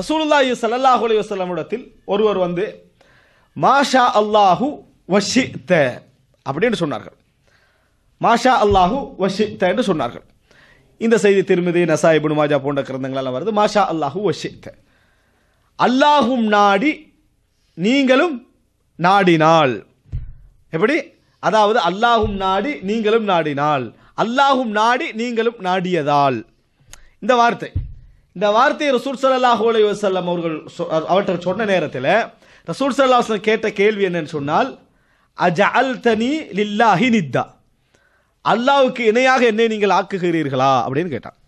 ரசூலுல்லாஹி சல்லாஹூ அலி வசல்லமிடத்தில் ஒருவர் வந்து மாஷா அல்லாஹு வஷித்த அப்படின்னு சொன்னார்கள் மாஷா அல்லாஹு வஷித்த என்று சொன்னார்கள் இந்த செய்தி திருமதி நசா இபுன் மாஜா போன்ற எல்லாம் வருது மாஷா அல்லாஹு வஷித்த அல்லாஹும் நாடி நீங்களும் நாடினால் எப்படி அதாவது அல்லாஹும் நாடி நீங்களும் நாடினால் அல்லாஹும் நாடி நீங்களும் நாடியதால் இந்த வார்த்தை இந்த வார்த்தையை ரசூல் சல்லாஹூ அலி வசல்லம் அவர்கள் அவற்றை சொன்ன நேரத்தில் ரசூல் சல்லாஹ் கேட்ட கேள்வி என்னன்னு சொன்னால் அஜ அல் தனி லில்லாஹி நித்தா அல்லாஹுக்கு இணையாக என்னை நீங்கள் ஆக்குகிறீர்களா அப்படின்னு கேட்டான்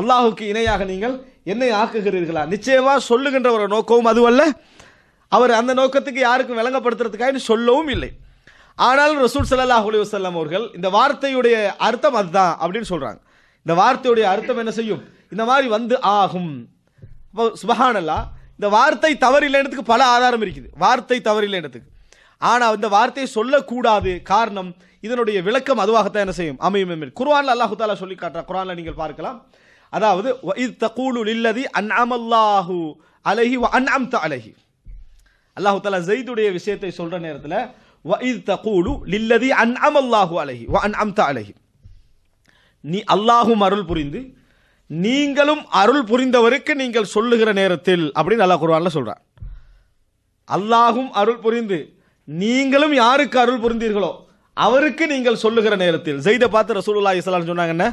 அல்லாஹுக்கு இணையாக நீங்கள் என்னை ஆக்குகிறீர்களா நிச்சயமாக சொல்லுகின்ற ஒரு நோக்கமும் அதுவல்ல அவர் அந்த நோக்கத்துக்கு யாருக்கும் விளங்கப்படுத்துறதுக்காக சொல்லவும் இல்லை ஆனால் ரசூல் சல்லாஹ் அலி வசல்லம் அவர்கள் இந்த வார்த்தையுடைய அர்த்தம் அதுதான் அப்படின்னு சொல்கிறாங்க இந்த வார்த்தையுடைய அர்த்தம் என்ன செய்யும் இந்த மாதிரி வந்து ஆகும் இப்போ சுபஹானல்லா இந்த வார்த்தை தவறில்லைன்றதுக்கு பல ஆதாரம் இருக்குது வார்த்தை தவறில்லைன்றதுக்கு ஆனால் இந்த வார்த்தையை சொல்லக்கூடாது காரணம் இதனுடைய விளக்கம் அதுவாகத்தான் என்ன செய்யும் அமையும் குர்வானில் அல்லாஹு தாலா சொல்லி காட்டுற குரானில் நீங்கள் பார்க்கலாம் அதாவது இது தகூலு இல்லதி அன்அமல்லாஹு அலஹி வ த அலஹி அல்லாஹு தாலா ஜெய்துடைய விஷயத்தை சொல்கிற நேரத்தில் வ தகூலு லில்லதி அமல்லாஹு அலஹி வ அன்அம் அலஹி நீ அல்லாஹும் அருள் புரிந்து நீங்களும் அருள் புரிந்தவருக்கு நீங்கள் சொல்லுகிற நேரத்தில் அப்படின்னு அல்லாஹ் குருவான்ல சொல்கிறான் அல்லாஹும் அருள் புரிந்து நீங்களும் யாருக்கு அருள் புரிந்தீர்களோ அவருக்கு நீங்கள் சொல்லுகிற நேரத்தில் ஜெய்த பார்த்து ரசூலுல்லா இஸ்லாம் சொன்னாங்கன்ன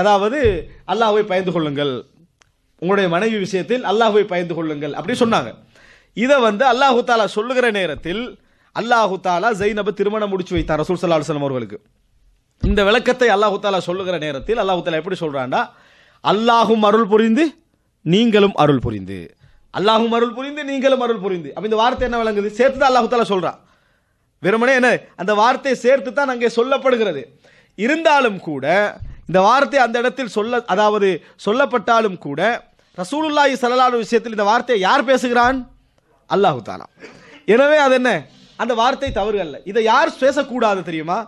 அதாவது அல்லாஹுவை பயந்து கொள்ளுங்கள் உங்களுடைய மனைவி விஷயத்தில் அல்லாஹுவை பயந்து கொள்ளுங்கள் அப்படி சொன்னாங்க இதை வந்து அல்லாஹு தாலா சொல்லுகிற நேரத்தில் அல்லாஹு தாலா ஜெய்னபை திருமணம் முடிச்சு வைத்தார் ரசூல் சல்லாஹ் அவர்களுக்கு இந்த விளக்கத்தை அல்லாஹு தாலா சொல்லுகிற நேரத்தில் அல்லாஹு தாலா எப்படி சொல்கிறான்டா அல்லாஹும் அருள் புரிந்து நீங்களும் அருள் புரிந்து அல்லாஹும் அருள் புரிந்து நீங்களும் அருள் புரிந்து அப்ப இந்த வார்த்தை என்ன விளங்குது சேர்த்து தான் தாலா சொல்கிறான் வெறுமனே என்ன அந்த வார்த்தையை சேர்த்து தான் அங்கே சொல்லப்படுகிறது இருந்தாலும் கூட இந்த வார்த்தை அந்த இடத்தில் சொல்ல அதாவது சொல்லப்பட்டாலும் கூட ரசூலுல்லாஹி சல்லாலு விஷயத்தில் இந்த வார்த்தையை யார் பேசுகிறான் அல்லாஹு தாலா எனவே அது என்ன அந்த வார்த்தை தவறு அல்ல இதை யார் பேசக்கூடாது தெரியுமா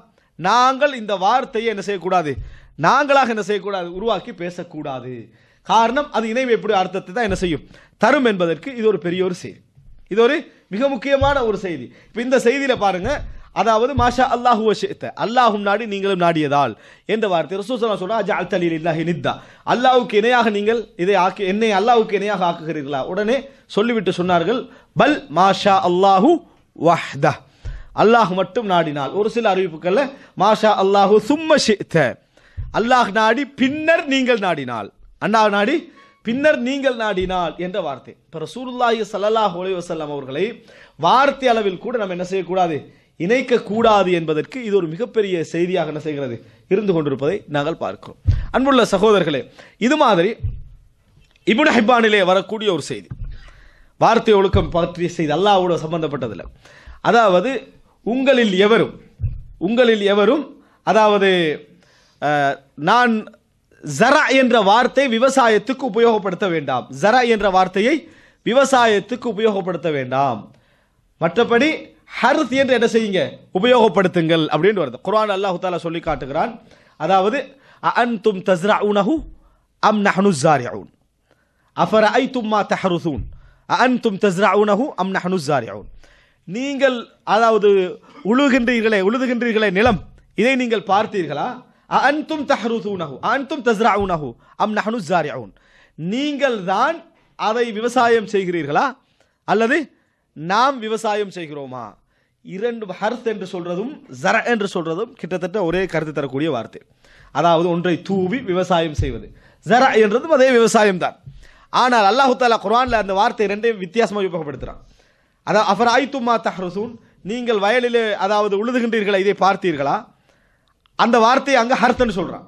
நாங்கள் இந்த வார்த்தையை என்ன செய்யக்கூடாது நாங்களாக என்ன செய்யக்கூடாது உருவாக்கி பேசக்கூடாது காரணம் அது இணைவு எப்படி அர்த்தத்தை தான் என்ன செய்யும் தரும் என்பதற்கு இது ஒரு பெரிய ஒரு செய்தி இது ஒரு மிக முக்கியமான ஒரு செய்தி இப்போ இந்த செய்தியில் பாருங்க அதாவது மாஷா அல்லாஹூ அல்லாஹும் நாடி நீங்களும் நாடியதால் என்ற வார்த்தை ரசூசலா சொன்னா அஜா அல்தலில் இல்லாஹி நித்தா அல்லாவுக்கு இணையாக நீங்கள் இதை ஆக்கி என்னை அல்லாவுக்கு இணையாக ஆக்குகிறீர்களா உடனே சொல்லிவிட்டு சொன்னார்கள் பல் மாஷா அல்லாஹு வஹ்தா அல்லாஹ் மட்டும் நாடினால் ஒரு சில அறிவிப்புகளில் மாஷா அல்லாஹு சும்ம ஷேத்த அல்லாஹ் நாடி பின்னர் நீங்கள் நாடினால் அண்ணா நாடி பின்னர் நீங்கள் நாடினால் என்ற வார்த்தை இப்போ ரசூலுல்லாஹி சல்லாஹ் ஒலி வசல்லாம் அவர்களை வார்த்தை அளவில் கூட நம்ம என்ன செய்யக்கூடாது இணைக்கக்கூடாது என்பதற்கு இது ஒரு மிகப்பெரிய செய்தியாக என்ன செய்கிறது இருந்து கொண்டிருப்பதை நாங்கள் பார்க்கிறோம் அன்புள்ள சகோதரர்களே இது மாதிரி இபுன் ஹிப்பானிலே வரக்கூடிய ஒரு செய்தி வார்த்தை ஒழுக்கம் பற்றிய செய்தி அல்லாவோட சம்பந்தப்பட்டதில் அதாவது உங்களில் எவரும் உங்களில் எவரும் அதாவது நான் ஜரா என்ற வார்த்தை விவசாயத்துக்கு உபயோகப்படுத்த வேண்டாம் ஜரா என்ற வார்த்தையை விவசாயத்துக்கு உபயோகப்படுத்த வேண்டாம் மற்றபடி ஹர்த் என்று என்ன செய்யுங்க உபயோகப்படுத்துங்கள் அப்படின்னு வருது குரான் அல்லாஹு தாலா சொல்லி காட்டுகிறான் அதாவது அன் தும் தஸ்ரா உனஹு அம் நஹனு ஜாரியூன் ஐ தும்மா தஹருசூன் அன் தும் தஸ்ரா உனஹு அம் நஹனு நீங்கள் அதாவது உழுகின்றீர்களே உழுதுகின்றீர்களே நிலம் இதை நீங்கள் பார்த்தீர்களா அன்தும் தஹ்ருசூனஹு அன்தும் தஸ்ரவுனஹு அம் நஹனு ஜாரிவுன் நீங்கள் தான் அதை விவசாயம் செய்கிறீர்களா அல்லது நாம் விவசாயம் செய்கிறோமா இரண்டு ஹர்த் என்று சொல்றதும் ஜர என்று சொல்றதும் கிட்டத்தட்ட ஒரே கருத்து தரக்கூடிய வார்த்தை அதாவது ஒன்றை தூவி விவசாயம் செய்வது ஜர என்றதும் அதே விவசாயம் தான் ஆனால் அல்லாஹு தாலா குரானில் அந்த வார்த்தை ரெண்டையும் வித்தியாசமாக உபயோகப்படுத்துகிறான் அதான் அஃபர் ஆய்த்துமா தஹ்ரசூன் நீங்கள் வயலிலே அதாவது உழுதுகின்றீர்களா இதை பார்த்தீர்களா அந்த வார்த்தையை அங்கே ஹர்த்தன்னு சொல்கிறான்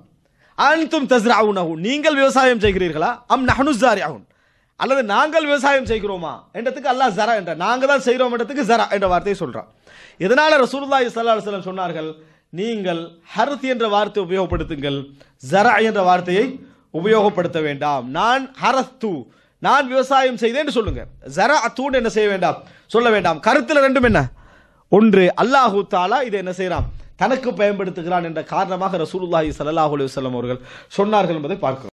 அன்தும் தஸ்ராவுனஹு நீங்கள் விவசாயம் செய்கிறீர்களா அம் ஆகும் அல்லது நாங்கள் விவசாயம் செய்கிறோமா என்றதுக்கு அல்லாஹ் ஜரா என்ற நாங்கள் தான் செய்கிறோம் என்றதுக்கு ஜரா என்ற வார்த்தையை சொல்கிறான் இதனால் ரசூலுல்லாஹி சல்லா அலுவலம் சொன்னார்கள் நீங்கள் ஹர்த் என்ற வார்த்தையை உபயோகப்படுத்துங்கள் ஜரா என்ற வார்த்தையை உபயோகப்படுத்த வேண்டாம் நான் தூ நான் விவசாயம் செய்தேன் சொல்லுங்க ஜரா அத்தூன் என்ன செய்ய வேண்டாம் சொல்ல வேண்டாம் கருத்தில் ரெண்டும் என்ன ஒன்று அல்லாஹூ தாலா இதை என்ன செய்கிறான் தனக்கு பயன்படுத்துகிறான் என்ற காரணமாக ரசூலுல்லாஹி சல்லாஹ் அலுவலம் அவர்கள் சொன்னார்கள் என்பதை பார்க்கிறோம்